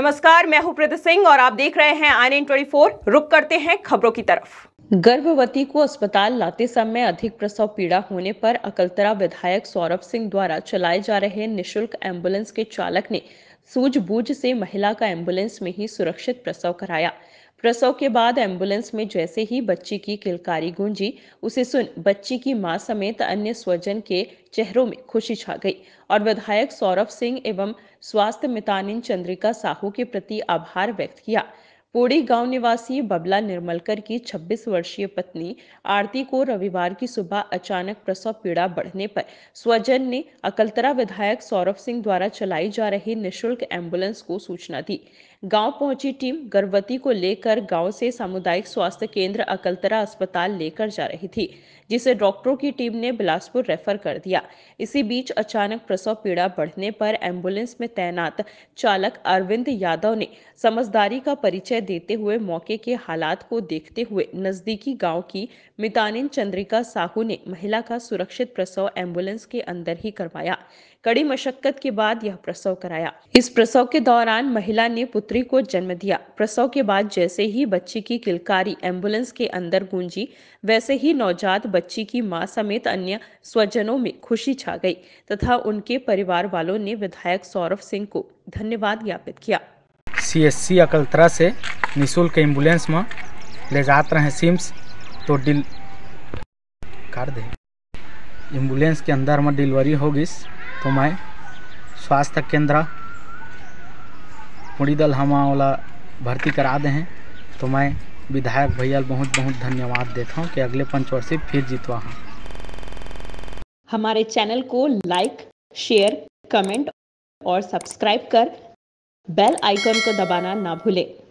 नमस्कार मैं हूं प्रदीप सिंह और आप देख रहे हैं आई एन रुक करते हैं खबरों की तरफ गर्भवती को अस्पताल लाते समय अधिक प्रसव पीड़ा होने पर अकलतरा विधायक सौरभ सिंह द्वारा चलाए जा रहे निशुल्क एम्बुलेंस के चालक ने सूझबूझ से महिला का एम्बुलेंस में ही सुरक्षित प्रसव कराया प्रसव के बाद एम्बुलेंस में जैसे ही बच्ची की किलकारी गूंजी उसे सुन बच्ची की मां समेत अन्य स्वजन के चेहरों में खुशी छा गई और विधायक सौरभ सिंह एवं स्वास्थ्य मितानिन चंद्रिका साहू के प्रति आभार व्यक्त किया पोड़ी गांव निवासी बबला निर्मलकर की 26 वर्षीय पत्नी आरती को रविवार की सुबह अचानक प्रसव पीड़ा बढ़ने पर स्वजन ने अकलतरा विधायक सौरभ सिंह द्वारा चलाई जा रही निशुल्क एम्बुलेंस को सूचना दी गांव पहुंची टीम गर्भवती को लेकर गांव से सामुदायिक स्वास्थ्य केंद्र अकलतरा अस्पताल लेकर जा रही थी जिसे डॉक्टरों की टीम ने बिलासपुर रेफर कर दिया इसी बीच अचानक प्रसव पीड़ा बढ़ने पर एम्बुलेंस में तैनात चालक अरविंद यादव ने समझदारी का परिचय देते हुए मौके के हालात को देखते हुए नजदीकी गाँव की मितानिन चंद्रिका साहू ने महिला का सुरक्षित प्रसव एम्बुलेंस के अंदर ही करवाया कड़ी मशक्कत के बाद यह प्रसव कराया इस प्रसव के दौरान महिला ने पुत्र पुत्री को जन्म दिया प्रसव के बाद जैसे ही बच्ची की किलकारी एम्बुलेंस के अंदर गूंजी वैसे ही नवजात बच्ची की मां समेत अन्य स्वजनों में खुशी छा गई तथा उनके परिवार वालों ने विधायक सौरभ सिंह को धन्यवाद ज्ञापित किया सी एस सी अकलतरा से निःशुल्क एम्बुलेंस में ले जाते रहे सिम्स तो डिल कर दे एम्बुलेंस के अंदर में डिलीवरी होगी तो मैं स्वास्थ्य केंद्र कुड़ी दल हमा वाला भर्ती करा दे तो मैं विधायक भैया बहुत बहुत धन्यवाद देता हूँ कि अगले पंचवर्षीय फिर जीतवा हाँ हमारे चैनल को लाइक शेयर कमेंट और सब्सक्राइब कर बेल आइकन को दबाना ना भूलें